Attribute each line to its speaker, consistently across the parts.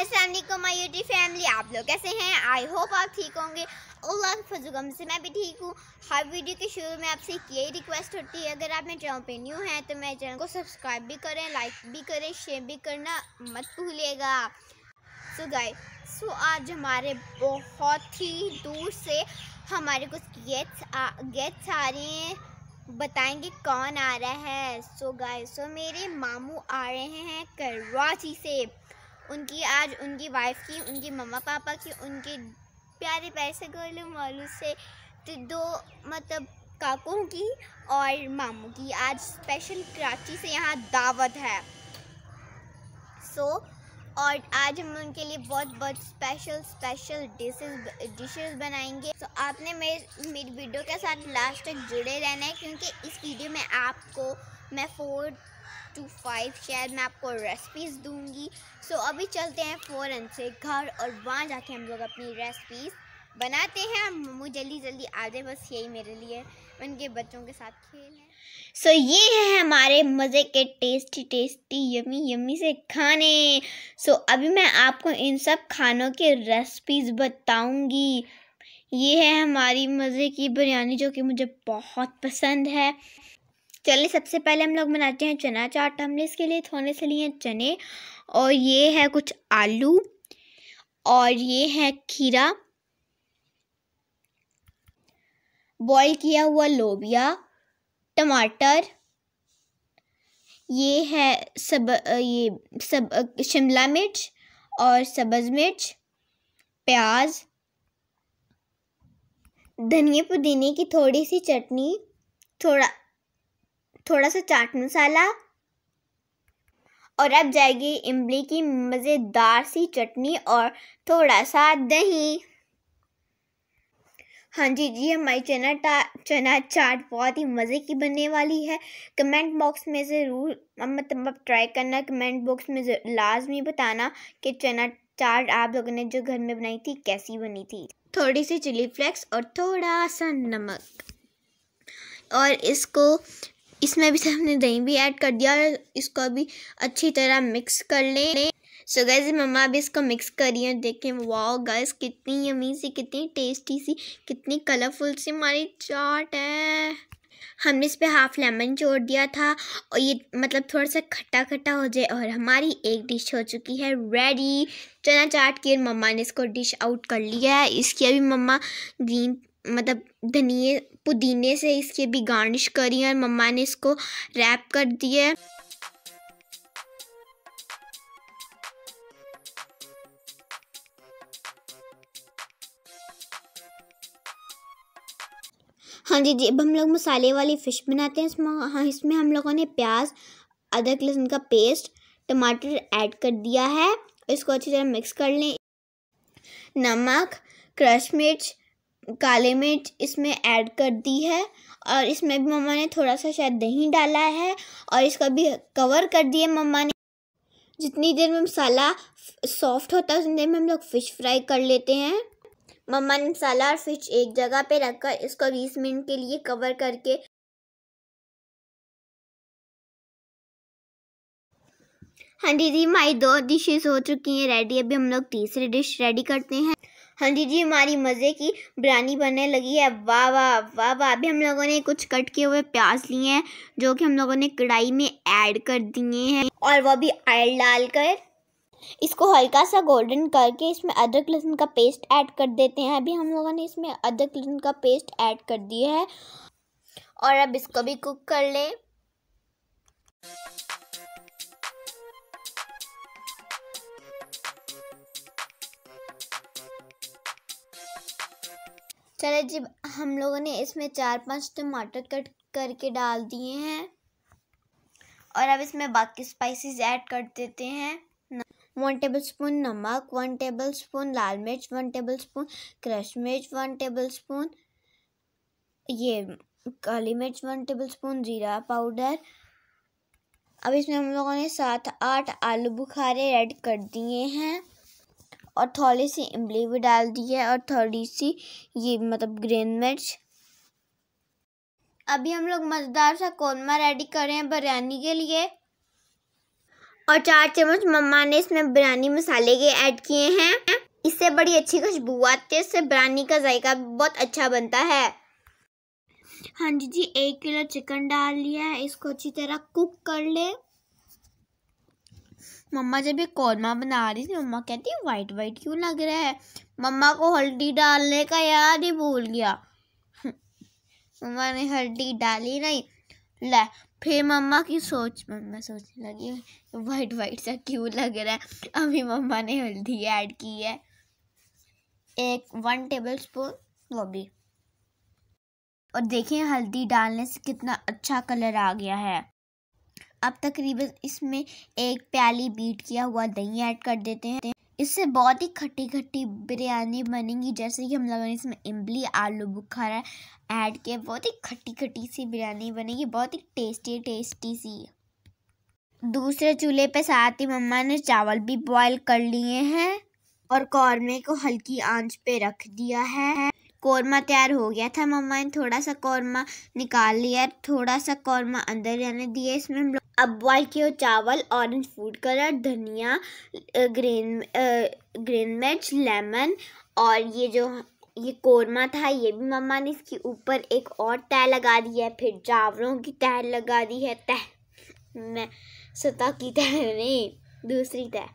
Speaker 1: असलम माई UT family आप लोग कैसे हैं आई होप आप ठीक होंगे अल्लाह के फजुगम से मैं भी ठीक हूँ हर वीडियो के शुरू में आपसे एक यही रिक्वेस्ट होती है अगर आप मेरे चैनल पे न्यू हैं तो मेरे चैनल को सब्सक्राइब भी करें लाइक भी करें शेयर भी करना मत भूलिएगा सो गाय सो आज हमारे बहुत ही दूर से हमारे कुछ गेट्स गेट्स आ रहे हैं बताएंगे कौन आ रहा है सो गाय सो मेरे मामू आ रहे हैं करवाची से उनकी आज उनकी वाइफ की उनकी मम्मा पापा की उनके प्यारे प्यारे से गोलू मोलू से तो दो मतलब काकों की और मामू की आज स्पेशल कराची से यहाँ दावत है सो so, और आज हम उनके लिए बहुत बहुत स्पेशल स्पेशल डिशेस डिशेस बनाएंगे तो so, आपने मेरे मेरी वीडियो के साथ लास्ट तक जुड़े रहना है क्योंकि इस वीडियो में आपको मैं फोर्थ टू फाइव शायद मैं आपको रेसिपीज़ दूंगी सो so, अभी चलते हैं फ़ौरन से घर और वहाँ जाके हम लोग अपनी रेसिपीज़ बनाते हैं और मम्मू जल्दी जल्दी आ जाए बस यही मेरे लिए उनके बच्चों के साथ खेल सो so, ये है हमारे मज़े के टेस्टी टेस्टी यमी यमी से खाने सो so, अभी मैं आपको इन सब खानों के रेसिपीज़ बताऊँगी ये है हमारी मज़े की बिरयानी जो कि मुझे बहुत पसंद है चलिए सबसे पहले हम लोग बनाते हैं चना चाट हमने इसके लिए थोड़े से लिए चने और ये है कुछ आलू और ये है खीरा बॉईल किया हुआ लोबिया टमाटर ये है सब ये सब शिमला मिर्च और सब्ज़ मिर्च प्याज धनिया पुदीने की थोड़ी सी चटनी थोड़ा थोड़ा सा चाट मसाला और अब जाएगी इमली की मज़ेदार सी चटनी और थोड़ा सा दही हाँ जी जी हमारी चना टा चना चाट बहुत ही मज़े की बनने वाली है कमेंट बॉक्स में ज़रूर मतलब आप ट्राई करना कमेंट बॉक्स में लाजमी बताना कि चना चाट आप लोगों ने जो घर में बनाई थी कैसी बनी थी थोड़ी सी चिली फ्लेक्स और थोड़ा सा नमक और इसको इसमें भी हमने दही भी ऐड कर दिया और इसको भी अच्छी तरह मिक्स कर लें सो so गैस मम्मा अभी इसको मिक्स है देखें वाओ गैस कितनी यमी सी कितनी टेस्टी सी कितनी कलरफुल सी हमारी चाट है हमने इस पर हाफ लेमन छोड़ दिया था और ये मतलब थोड़ा सा खट्टा खट्टा हो जाए और हमारी एक डिश हो चुकी है रेडी चना चाट की और मम्मा ने इसको डिश आउट कर लिया है इसकी अभी मम्मा ग्रीन मतलब धनिए पुदीने से इसके भी गार्निश करी है मम्मा ने इसको रैप कर दिया है हाँ जी जी अब हम लोग मसाले वाली फ़िश बनाते हैं इसमें हाँ इसमें हम लोगों ने प्याज अदरक लहसुन का पेस्ट टमाटर ऐड कर दिया है इसको अच्छी तरह मिक्स कर लें नमक क्रश मिर्च काले मिर्च इसमें ऐड कर दी है और इसमें भी मम्मा ने थोड़ा सा शायद दही डाला है और इसका भी कवर कर दिया मम्मा ने जितनी देर में मसाला सॉफ्ट होता है उतनी देर में हम लोग फ़िश फ्राई कर लेते हैं मम्मा ने मसाला और फिश एक जगह पे रखकर इसको बीस मिनट के लिए कवर करके हाँ दीदी हमारी दो डिशेज हो चुकी हैं रेडी अभी हम लोग तीसरी डिश रेडी करते हैं हंडी हाँ जी हमारी मज़े की बिरयानी बनने लगी है वाह वाह वाह वाह अभी हम लोगों ने कुछ कट किए हुए प्याज लिए हैं जो कि हम लोगों ने कढ़ाई में ऐड कर दिए हैं और वह भी आयल डाल कर इसको हल्का सा गोल्डन करके इसमें अदरक लहसुन का पेस्ट ऐड कर देते हैं अभी हम लोगों ने इसमें अदरक लहसुन का पेस्ट ऐड कर दिया है और अब इसको भी कुक कर लें चले जी हम लोगों ने इसमें चार पांच टमाटर कट करके डाल दिए हैं और अब इसमें बाकी स्पाइसेस ऐड कर देते हैं वन टेबल स्पून नमक वन टेबल स्पून लाल मिर्च वन टेबल स्पून क्रश मिर्च वन टेबल स्पून ये काली मिर्च वन टेबल स्पून जीरा पाउडर अब इसमें हम लोगों ने सात आठ आलू बुखारे ऐड कर दिए हैं और थोड़ी सी इमली भी डाल दी है और थोड़ी सी ये मतलब ग्रीन मिर्च अभी हम लोग मज़ेदार सा कोरमा रेडी कर रहे हैं बिरयानी के लिए और चार चम्मच मम्मा ने इसमें बिरयानी मसाले के ऐड किए हैं इससे बड़ी अच्छी खुशबू आती है इससे बिरयानी का जायका बहुत अच्छा बनता है हाँ जी जी एक किलो चिकन डाल लिया है इसको अच्छी तरह कुक कर ले मम्मा जब ये कौरमा बना रही थी मम्मा कहती वाइट वाइट क्यों लग रहा है मम्मा को हल्दी डालने का याद ही भूल गया मम्मा ने हल्दी डाली नहीं ले फिर मम्मा की सोच मम्मा सोचने लगी वाइट वाइट सा क्यों लग रहा है अभी मम्मा ने हल्दी ऐड की है एक वन टेबल स्पून वो भी और देखिए हल्दी डालने से कितना अच्छा कलर आ गया है अब तकरीबन इसमें एक प्याली बीट किया हुआ दही ऐड कर देते हैं इससे बहुत ही खट्टी खट्टी बिरयानी बनेगी जैसे कि हम लोगों ने इसमें इमली आलू बुखारा ऐड किया बहुत ही खट्टी खट्टी सी बिरयानी बनेगी बहुत ही टेस्टी टेस्टी सी दूसरे चूल्हे पे साथ ही मम्मा ने चावल भी बॉईल कर लिए हैं और कौरमे को हल्की आंच पे रख दिया है कौरमा तैयार हो गया था मम्मा ने थोड़ा सा कौरमा निकाल लिया थोड़ा सा कौरमा अंदर जाने दिया इसमें हम लोग अब बॉइल किए चावल ऑरेंज फूड कलर धनिया ग्रीन ग्रीन मिर्च लेमन और ये जो ये कौरमा था ये भी मम्मा ने इसके ऊपर एक और तह लगा दी है फिर चावलों की तह लगा दी है तह मैं सतह की तह नहीं दूसरी तह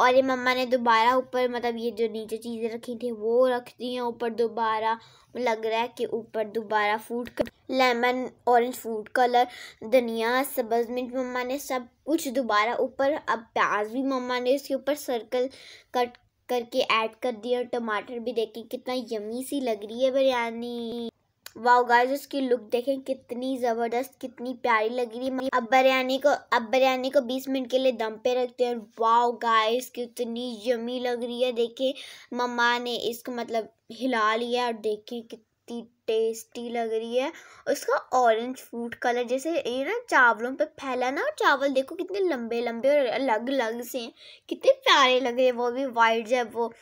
Speaker 1: और ये मम्मा ने दोबारा ऊपर मतलब ये जो नीचे चीज़ें रखी थी वो रख दी हैं ऊपर दोबारा लग रहा है कि ऊपर दोबारा food lemon orange food colour धनिया सब्ज मिर्च मम्मा ने सब कुछ दोबारा ऊपर अब प्याज भी मम्मा ने इसके ऊपर सर्कल कट करके ऐड कर दिया और टमाटर भी देखिए कितना यमी सी लग रही है बिरयानी वाओ गाइस इसकी लुक देखें कितनी ज़बरदस्त कितनी प्यारी लग रही है मतलब अब बिरयानी को अब बिरयानी को 20 मिनट के लिए दम पे रखते हैं वाओ गाइस कितनी यमी लग रही है देखें मम्मा ने इसको मतलब हिला लिया और देखें कितनी टेस्टी लग रही है और इसका ऑरेंज फूड कलर जैसे ये ना चावलों पे फैला ना और चावल देखो कितने लंबे लंबे और अलग अलग से हैं कितने प्यारे लग रहे हैं वो भी वाइट जब वो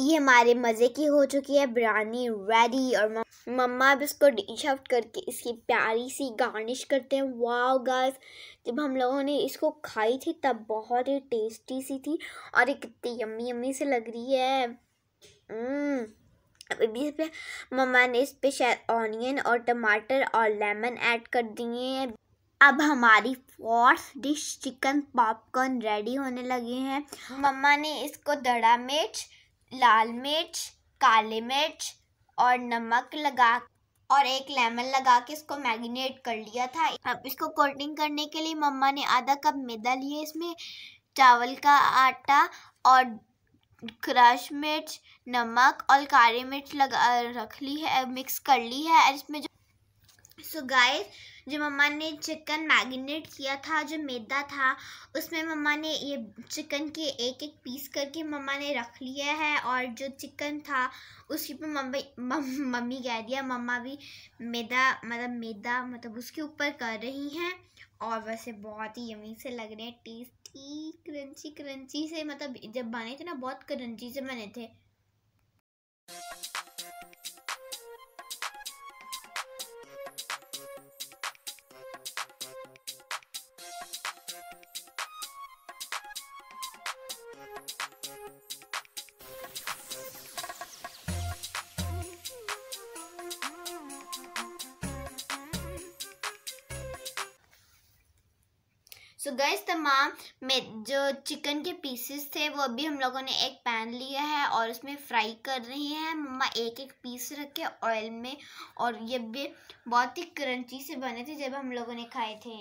Speaker 1: ये हमारे मज़े की हो चुकी है बिरयानी रेडी और मम्मा अब इसको डिश आउट करके इसकी प्यारी सी गार्निश करते हैं वाओ गाइस जब हम लोगों ने इसको खाई थी तब बहुत ही टेस्टी सी थी और एक कितनी यम्मी यम्मी से लग रही है हम्म, अभी इस पर मम्मा ने इस पर शायद ऑनियन और टमाटर और लेमन ऐड कर दिए हैं अब हमारी fourth dish chicken popcorn ready होने लगे हैं मम्मा ने इसको दड़ा मिर्च लाल मिर्च काले मिर्च और नमक लगा और एक लेमन लगा के इसको मैरिनेट कर लिया था अब इसको कोटिंग करने के लिए मम्मा ने आधा कप मैदा लिए इसमें चावल का आटा और क्रश मिर्च नमक और काली मिर्च लगा रख ली है मिक्स कर ली है और इसमें जो सो गाइस जो मम्मा ने चिकन मैगिनेट किया था जो मैदा था उसमें मम्मा ने ये चिकन के एक एक पीस करके मम्मा ने रख लिया है और जो चिकन था उसके ऊपर मम्मी मम्मी कह दिया मम्मा भी मैदा मतलब मैदा मतलब उसके ऊपर कर रही हैं और वैसे बहुत ही यमी से लग रहे हैं टेस्टी क्रंची क्रंची से मतलब जब बने थे ना बहुत क्रंची से बने थे सो गैस तमाम में जो चिकन के पीसेस थे वो अभी हम लोगों ने एक पैन लिया है और उसमें फ्राई कर रही हैं मम्मा एक एक पीस रखे ऑयल में और ये भी बहुत ही क्रंची से बने थे जब हम लोगों ने खाए थे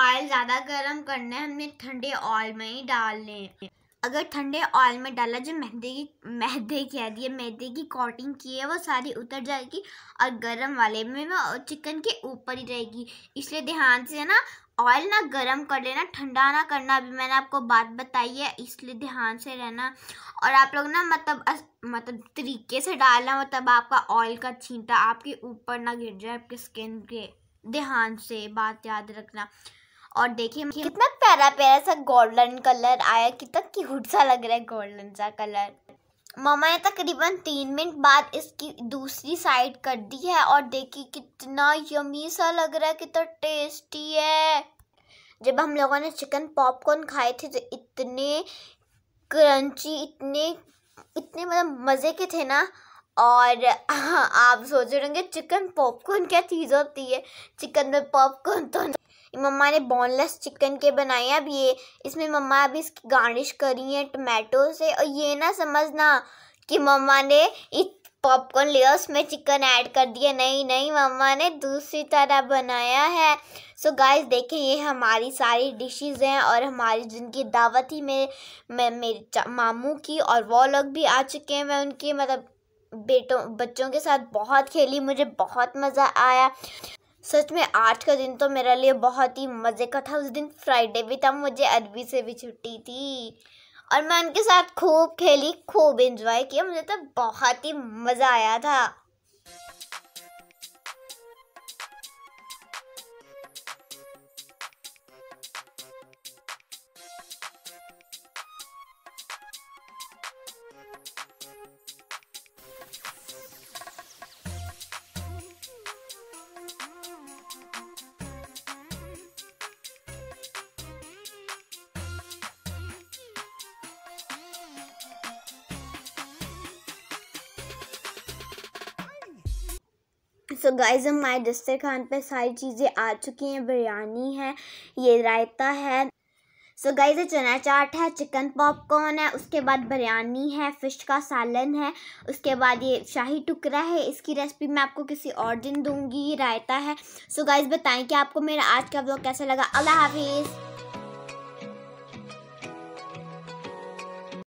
Speaker 1: ऑयल ज़्यादा गर्म करना है हमने ठंडे ऑयल में ही डालने अगर ठंडे ऑयल में डाला जो मेहंदे की की कह दिए मेहंदी की कोटिंग की है वो सारी उतर जाएगी और गरम वाले में वो चिकन के ऊपर ही रहेगी इसलिए ध्यान से है ना ऑयल ना गरम कर लेना ठंडा ना करना अभी मैंने आपको बात बताई है इसलिए ध्यान से रहना और आप लोग ना मतलब अस, मतलब तरीके से डालना मतलब आपका ऑयल का छींटा आपके ऊपर ना गिर जाए आपके स्किन के ध्यान से बात याद रखना और देखिए कितना प्यारा प्यारा सा गोल्डन कलर आया कितना क्यूट सा लग रहा है गोल्डन सा कलर मम्मा ने तकरीबन तीन मिनट बाद इसकी दूसरी साइड कर दी है और देखिए कितना यमी सा लग रहा है कितना टेस्टी है जब हम लोगों ने चिकन पॉपकॉर्न खाए थे तो इतने क्रंची इतने इतने मतलब मज़े के थे ना और हाँ, आप सोच रहे होंगे चिकन पॉपकॉर्न क्या चीज़ होती है चिकन में पॉपकॉर्न तो मम्मा ने बोनलेस चिकन के बनाए अब ये इसमें मम्मा अभी इसकी गार्निश करी है टमाटो से और ये ना समझना कि मम्मा ने पॉपकॉर्न लिया उसमें चिकन ऐड कर दिया नहीं नहीं मम्मा ने दूसरी तरह बनाया है सो गाइस देखें ये हमारी सारी डिशेस हैं और हमारी जिनकी दावत ही मेरे मैं मेरे मामू की और वो लोग भी आ चुके हैं मैं उनके मतलब बेटों बच्चों के साथ बहुत खेली मुझे बहुत मज़ा आया सच में आज का दिन तो मेरे लिए बहुत ही मज़े का था उस दिन फ्राइडे भी था मुझे अरबी से भी छुट्टी थी और मैं उनके साथ खूब खेली खूब इंजॉय किया मुझे तो बहुत ही मज़ा आया था सो गाइज हमारे दस्तरखान पे सारी चीज़ें आ चुकी हैं बिरयानी है ये रायता है सो गाइज चना चाट है चिकन पॉपकॉर्न है उसके बाद बिरयानी है फ़िश का सालन है उसके बाद ये शाही टुकड़ा है इसकी रेसिपी मैं आपको किसी और दिन दूंगी रायता है सो so गाइज बताएं कि आपको मेरा आज का ब्लॉग कैसा लगा अल्लाह हाफिज़